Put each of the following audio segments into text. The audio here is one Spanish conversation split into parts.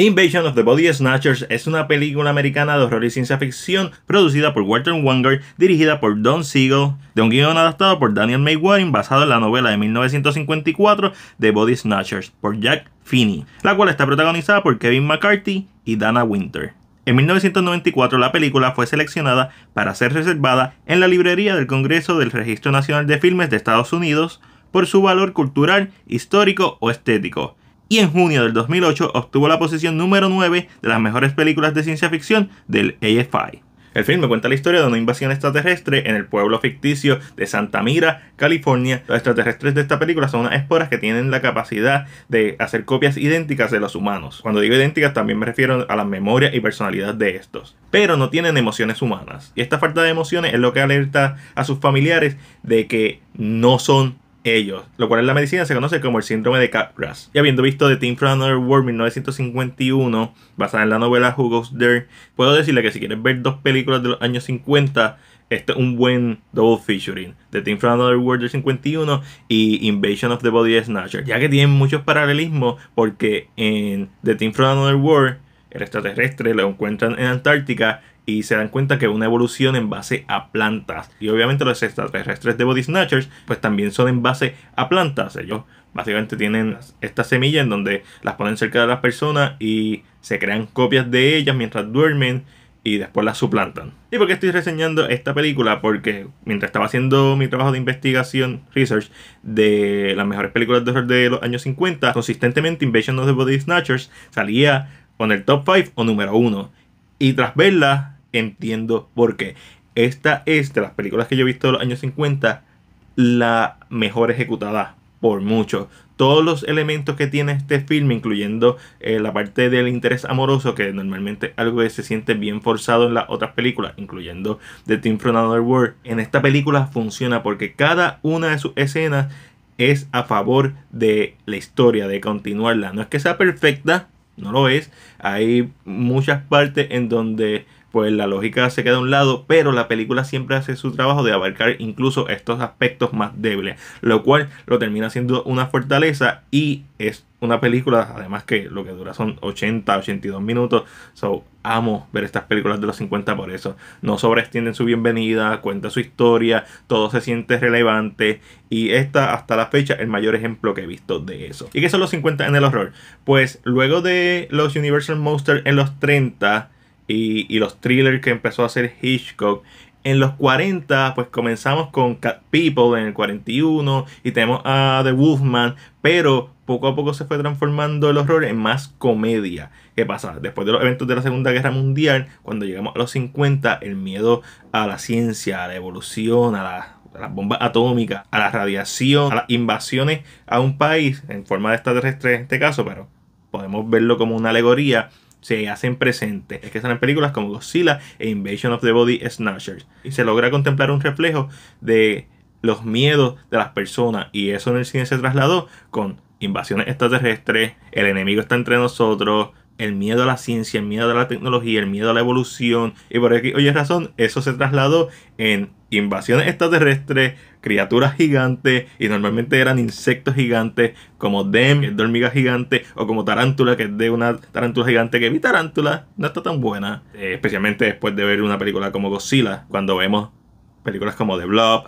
Invasion of the Body Snatchers es una película americana de horror y ciencia ficción producida por Walter Wanger, dirigida por Don Siegel, de un guion adaptado por Daniel May Warren basado en la novela de 1954 de Body Snatchers por Jack Finney, la cual está protagonizada por Kevin McCarthy y Dana Winter. En 1994 la película fue seleccionada para ser reservada en la librería del Congreso del Registro Nacional de Filmes de Estados Unidos por su valor cultural, histórico o estético y en junio del 2008 obtuvo la posición número 9 de las mejores películas de ciencia ficción del AFI. El filme cuenta la historia de una invasión extraterrestre en el pueblo ficticio de Santa Mira, California. Los extraterrestres de esta película son unas esporas que tienen la capacidad de hacer copias idénticas de los humanos. Cuando digo idénticas también me refiero a la memoria y personalidad de estos. Pero no tienen emociones humanas. Y esta falta de emociones es lo que alerta a sus familiares de que no son ellos, lo cual en la medicina se conoce como el síndrome de Capgras. Y habiendo visto The Team from Another World 1951, basada en la novela Who Goes There, puedo decirle que si quieres ver dos películas de los años 50, este es un buen double featuring. The Team from Another World del 51 y Invasion of the Body Snatcher. Ya que tienen muchos paralelismos porque en The Team from Another World el extraterrestre lo encuentran en Antártica y se dan cuenta que una evolución en base a plantas. Y obviamente los extraterrestres de Body Snatchers pues también son en base a plantas. Ellos básicamente tienen esta semilla en donde las ponen cerca de las personas y se crean copias de ellas mientras duermen y después las suplantan. ¿Y por qué estoy reseñando esta película? Porque mientras estaba haciendo mi trabajo de investigación, research, de las mejores películas de horror de los años 50, consistentemente Invasion of the Body Snatchers salía con el top 5 o número 1. Y tras verla, entiendo por qué. Esta es de las películas que yo he visto en los años 50, la mejor ejecutada por mucho. Todos los elementos que tiene este filme incluyendo eh, la parte del interés amoroso, que normalmente algo se siente bien forzado en las otras películas, incluyendo The Team from Another World, en esta película funciona porque cada una de sus escenas es a favor de la historia, de continuarla. No es que sea perfecta, no lo es. Hay muchas partes en donde pues la lógica se queda a un lado, pero la película siempre hace su trabajo de abarcar incluso estos aspectos más débiles, lo cual lo termina siendo una fortaleza y es una película, además que lo que dura son 80, 82 minutos, so amo ver estas películas de los 50 por eso, no sobreestienden su bienvenida, cuenta su historia, todo se siente relevante y esta hasta la fecha el mayor ejemplo que he visto de eso. ¿Y qué son los 50 en el horror? Pues luego de los Universal Monsters en los 30, y, los thrillers que empezó a hacer Hitchcock. En los 40, pues comenzamos con Cat People en el 41 y tenemos a The Wolfman, pero poco a poco se fue transformando el horror en más comedia. ¿Qué pasa? Después de los eventos de la Segunda Guerra Mundial, cuando llegamos a los 50, el miedo a la ciencia, a la evolución, a, a las bombas atómicas, a la radiación, a las invasiones a un país en forma de extraterrestre en este caso, pero podemos verlo como una alegoría, se hacen presentes. Es que están en películas como Godzilla e Invasion of the Body Snatchers. Y se logra contemplar un reflejo de los miedos de las personas. Y eso en el cine se trasladó con invasiones extraterrestres, el enemigo está entre nosotros, el miedo a la ciencia, el miedo a la tecnología, el miedo a la evolución. Y por aquí, oye, razón, eso se trasladó en invasiones extraterrestres, criaturas gigantes, y normalmente eran insectos gigantes, como Dem, el dormiga hormiga gigante, o como Tarántula, que es de una tarántula gigante, que mi tarántula no está tan buena, eh, especialmente después de ver una película como Godzilla, cuando vemos películas como The Blob,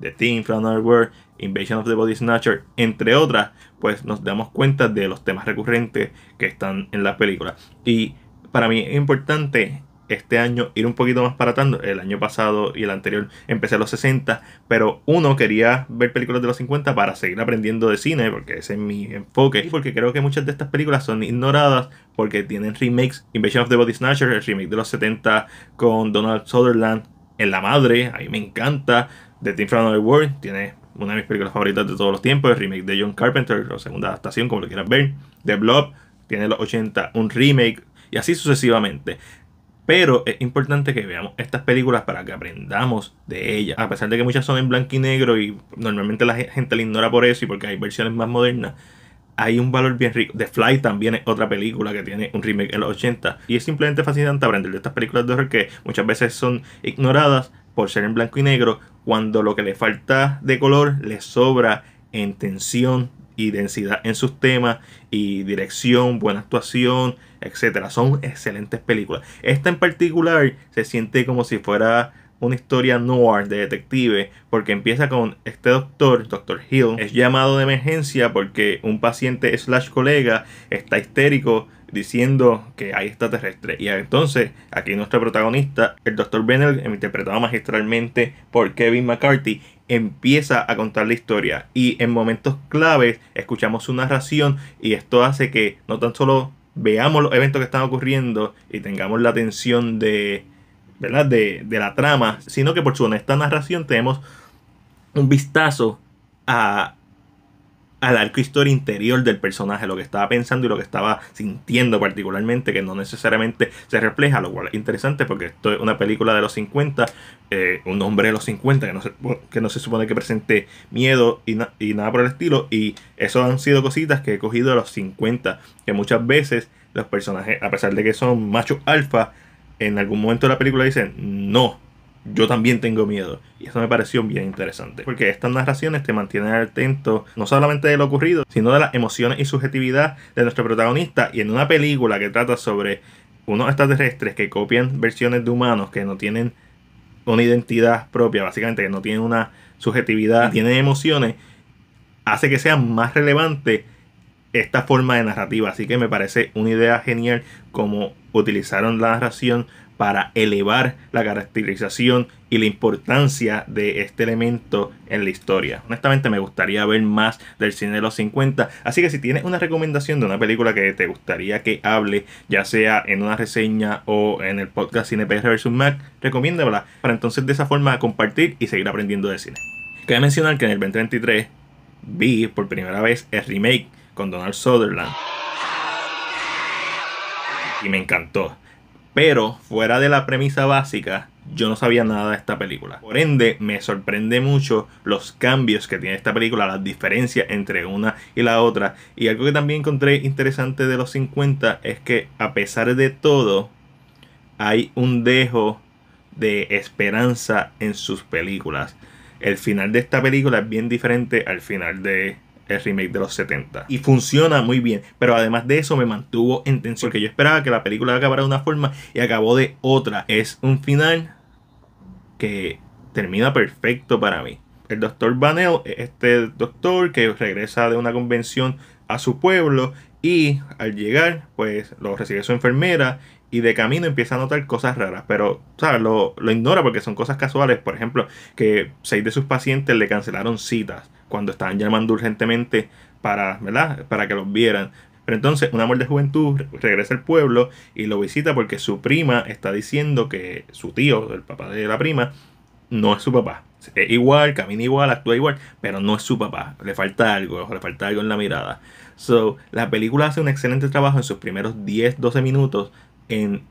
The Thing from Another Invasion of the Body Snatcher, entre otras, pues nos damos cuenta de los temas recurrentes que están en la película. Y para mí es importante este año ir un poquito más para tanto. El año pasado y el anterior empecé a los 60, pero uno quería ver películas de los 50 para seguir aprendiendo de cine, porque ese es mi enfoque. Y porque creo que muchas de estas películas son ignoradas porque tienen remakes. Invasion of the Body Snatcher, el remake de los 70 con Donald Sutherland en la madre, a mí me encanta. The Team from World tiene una de mis películas favoritas de todos los tiempos, el remake de John Carpenter, la segunda adaptación, como lo quieras ver, The Blob, tiene los 80, un remake, y así sucesivamente. Pero es importante que veamos estas películas para que aprendamos de ellas. A pesar de que muchas son en blanco y negro y normalmente la gente la ignora por eso y porque hay versiones más modernas, hay un valor bien rico. The Fly también es otra película que tiene un remake en los 80. Y es simplemente fascinante aprender de estas películas de horror que muchas veces son ignoradas por ser en blanco y negro cuando lo que le falta de color le sobra en tensión y densidad en sus temas y dirección, buena actuación, etcétera. Son excelentes películas. Esta en particular se siente como si fuera una historia noir de detective porque empieza con este doctor, Dr. Hill, es llamado de emergencia porque un paciente slash colega está histérico diciendo que hay extraterrestre. Y entonces, aquí nuestro protagonista, el Dr. bennett interpretado magistralmente por Kevin McCarthy, empieza a contar la historia. Y en momentos claves escuchamos su narración y esto hace que no tan solo veamos los eventos que están ocurriendo y tengamos la atención de ¿verdad? De, la trama, sino que por su honesta narración tenemos un vistazo a, al arco historia interior del personaje, lo que estaba pensando y lo que estaba sintiendo particularmente, que no necesariamente se refleja, lo cual es interesante porque esto es una película de los 50, eh, un hombre de los 50 que no se, no se supone que presente miedo y, y nada por el estilo, y eso han sido cositas que he cogido de los 50, que muchas veces los personajes, a pesar de que son machos alfa, en algún momento de la película dice, no, yo también tengo miedo. Y eso me pareció bien interesante, porque estas narraciones te mantienen atento no solamente de lo ocurrido, sino de las emociones y subjetividad de nuestro protagonista. Y en una película que trata sobre unos extraterrestres que copian versiones de humanos que no tienen una identidad propia, básicamente que no tienen una subjetividad, tienen emociones, hace que sea más relevante esta forma de narrativa. Así que me parece una idea genial como utilizaron la narración para elevar la caracterización y la importancia de este elemento en la historia. Honestamente me gustaría ver más del cine de los 50, así que si tienes una recomendación de una película que te gustaría que hable, ya sea en una reseña o en el podcast Cine PR vs. Mac, recomiéndamela para entonces de esa forma compartir y seguir aprendiendo de cine. Cabe mencionar que en el 2033 vi por primera vez el remake con Donald Sutherland. Y me encantó. Pero fuera de la premisa básica, yo no sabía nada de esta película. Por ende, me sorprende mucho los cambios que tiene esta película, las diferencias entre una y la otra. Y algo que también encontré interesante de los 50 es que a pesar de todo, hay un dejo de esperanza en sus películas. El final de esta película es bien diferente al final de el remake de los 70. Y funciona muy bien, pero además de eso me mantuvo en tensión, porque yo esperaba que la película acabara de una forma y acabó de otra. Es un final que termina perfecto para mí. El doctor Banel, este doctor que regresa de una convención a su pueblo y al llegar, pues lo recibe su enfermera y de camino empieza a notar cosas raras, pero Lo, lo ignora porque son cosas casuales. Por ejemplo, que seis de sus pacientes le cancelaron citas cuando estaban llamando urgentemente para, ¿verdad? para que los vieran. Pero entonces, un amor de juventud regresa al pueblo y lo visita porque su prima está diciendo que su tío, el papá de la prima, no es su papá. Es igual, camina igual, actúa igual, pero no es su papá. Le falta algo, le falta algo en la mirada. So, la película hace un excelente trabajo en sus primeros 10, 12 minutos en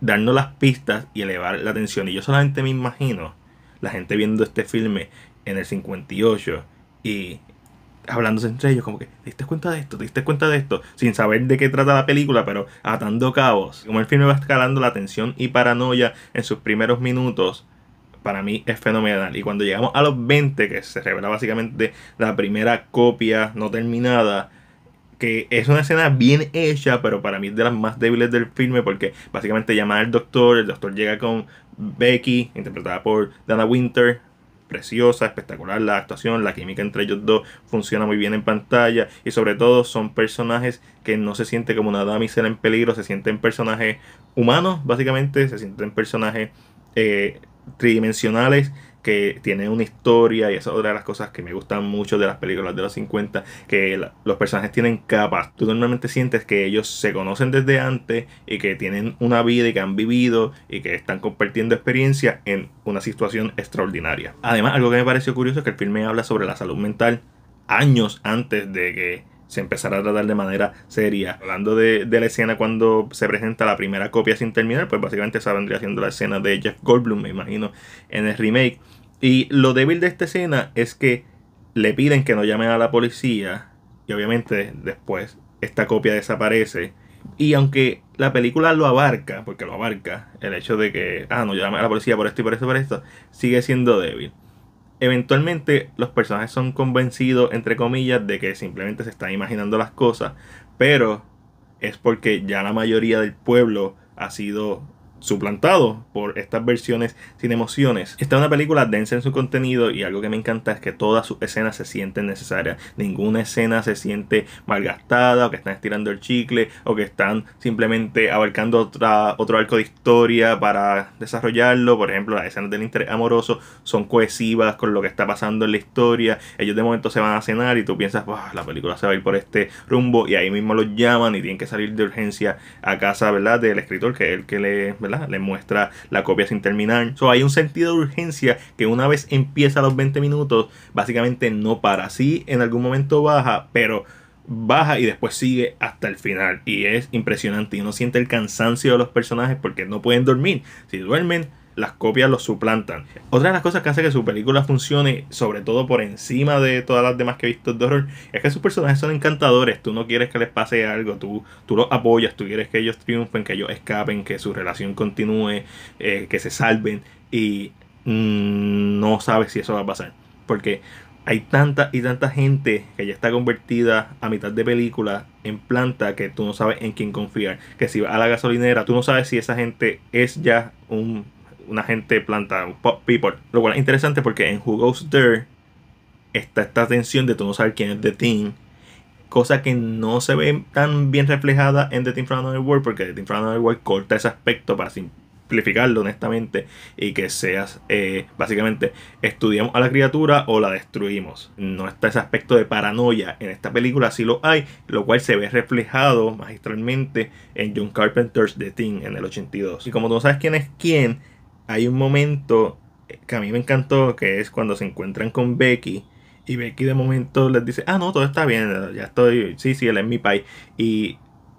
darnos las pistas y elevar la atención. Y yo solamente me imagino la gente viendo este filme en el 58 y hablándose entre ellos, como que, ¿te diste cuenta de esto? ¿Te diste cuenta de esto? Sin saber de qué trata la película, pero atando cabos. Como el filme va escalando la tensión y paranoia en sus primeros minutos, para mí es fenomenal. Y cuando llegamos a los 20, que se revela básicamente la primera copia no terminada, que es una escena bien hecha, pero para mí es de las más débiles del filme, porque básicamente llama al doctor, el doctor llega con Becky, interpretada por Dana Winter, preciosa, espectacular la actuación, la química entre ellos dos funciona muy bien en pantalla y sobre todo son personajes que no se siente como una damisela en peligro, se sienten personajes humanos básicamente, se sienten personajes eh, tridimensionales que tiene una historia y esa es otra de las cosas que me gustan mucho de las películas de los 50, que los personajes tienen capas. Tú normalmente sientes que ellos se conocen desde antes y que tienen una vida y que han vivido y que están compartiendo experiencia en una situación extraordinaria. Además, algo que me pareció curioso es que el filme habla sobre la salud mental años antes de que se empezará a tratar de manera seria. Hablando de, de, la escena cuando se presenta la primera copia sin terminar, pues básicamente esa vendría siendo la escena de Jeff Goldblum, me imagino, en el remake. Y lo débil de esta escena es que le piden que no llamen a la policía y obviamente después esta copia desaparece. Y aunque la película lo abarca, porque lo abarca, el hecho de que, ah, no llame a la policía por esto y por esto y por esto, sigue siendo débil eventualmente los personajes son convencidos, entre comillas, de que simplemente se están imaginando las cosas, pero es porque ya la mayoría del pueblo ha sido suplantado por estas versiones sin emociones. Esta es una película densa en su contenido y algo que me encanta es que todas sus escenas se sienten necesarias. Ninguna escena se siente malgastada o que están estirando el chicle o que están simplemente abarcando otra, otro arco de historia para desarrollarlo. Por ejemplo, las escenas del interés amoroso son cohesivas con lo que está pasando en la historia. Ellos de momento se van a cenar y tú piensas, la película se va a ir por este rumbo y ahí mismo los llaman y tienen que salir de urgencia a casa, ¿verdad? Del escritor que es el que le le muestra la copia sin terminar. hay un sentido de urgencia que una vez empieza los 20 minutos, básicamente no para. Sí, en algún momento baja, pero baja y después sigue hasta el final. Y es impresionante. Y uno siente el cansancio de los personajes porque no pueden dormir. Si duermen, las copias los suplantan. Otra de las cosas que hace que su película funcione, sobre todo por encima de todas las demás que he visto de horror, es que sus personajes son encantadores. Tú no quieres que les pase algo, tú, tú los apoyas, tú quieres que ellos triunfen, que ellos escapen, que su relación continúe, eh, que se salven. Y mm, no sabes si eso va a pasar. Porque hay tanta y tanta gente que ya está convertida a mitad de película en planta que tú no sabes en quién confiar. Que si va a la gasolinera, tú no sabes si esa gente es ya un una gente planta, un pop people. Lo cual es interesante porque en Who Goes There está esta tensión de tú no saber quién es The Thing. Cosa que no se ve tan bien reflejada en The Team from Another World porque The Team from Another World corta ese aspecto para simplificarlo honestamente y que seas eh, básicamente estudiamos a la criatura o la destruimos. No está ese aspecto de paranoia en esta película, Si lo hay, lo cual se ve reflejado magistralmente en John Carpenter's The Thing en el 82. Y como tú no sabes quién es quién, hay un momento que a mí me encantó, que es cuando se encuentran con Becky. Y Becky de momento les dice, ah, no, todo está bien, ya estoy, sí, sí, él es mi país. Y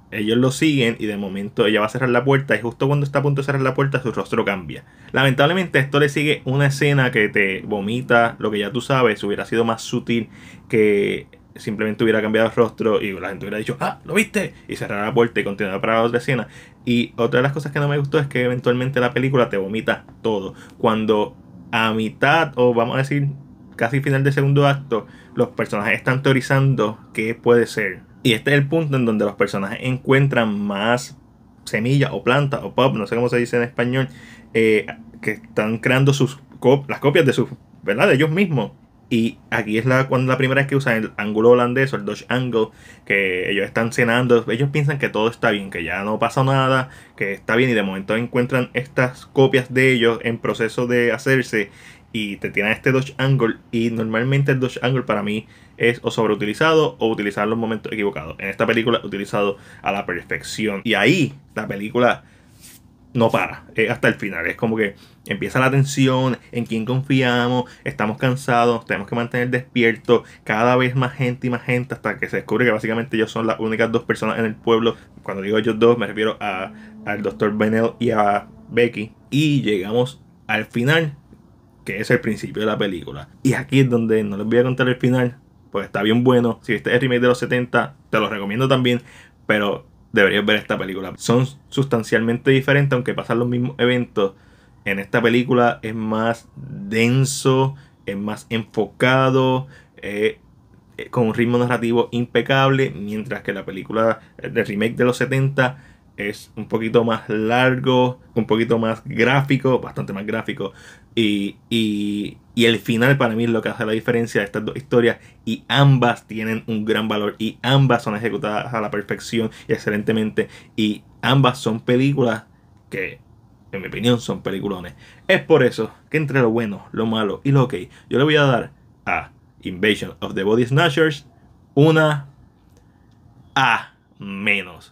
ellos lo siguen y de momento ella va a cerrar la puerta y justo cuando está a punto de cerrar la puerta su rostro cambia. Lamentablemente esto le sigue una escena que te vomita lo que ya tú sabes, hubiera sido más sutil que simplemente hubiera cambiado el rostro y la gente hubiera dicho, ah, lo viste, y cerrar la puerta y continuar para la otra escena. Y otra de las cosas que no me gustó es que eventualmente la película te vomita todo. Cuando a mitad, o vamos a decir casi final del segundo acto, los personajes están teorizando qué puede ser. Y este es el punto en donde los personajes encuentran más semillas o plantas o pop, no sé cómo se dice en español, eh, que están creando sus las copias de sus, ¿verdad? De ellos mismos. Y aquí es la, cuando la primera vez que usan el ángulo holandés o el Dutch Angle, que ellos están cenando, ellos piensan que todo está bien, que ya no pasa nada, que está bien y de momento encuentran estas copias de ellos en proceso de hacerse y te tienen este Dutch Angle y normalmente el Dutch Angle para mí es o sobreutilizado o utilizado en los momentos equivocados. En esta película utilizado a la perfección y ahí la película no para hasta el final. Es como que empieza la tensión, en quién confiamos, estamos cansados, tenemos que mantener despierto cada vez más gente y más gente hasta que se descubre que básicamente ellos son las únicas dos personas en el pueblo. Cuando digo ellos dos me refiero a, al doctor Benel y a Becky. Y llegamos al final, que es el principio de la película. Y aquí es donde no les voy a contar el final, porque está bien bueno. Si es el remake de los 70, te lo recomiendo también. Pero deberías ver esta película. Son sustancialmente diferentes, aunque pasan los mismos eventos. En esta película es más denso, es más enfocado, eh, eh, con un ritmo narrativo impecable, mientras que la película eh, de remake de los 70 es un poquito más largo, un poquito más gráfico, bastante más gráfico, y y el final para mí es lo que hace la diferencia de estas dos historias. Y ambas tienen un gran valor. Y ambas son ejecutadas a la perfección y excelentemente. Y ambas son películas que, en mi opinión, son peliculones. Es por eso que entre lo bueno, lo malo y lo ok, yo le voy a dar a Invasion of the Body Snatchers una A menos.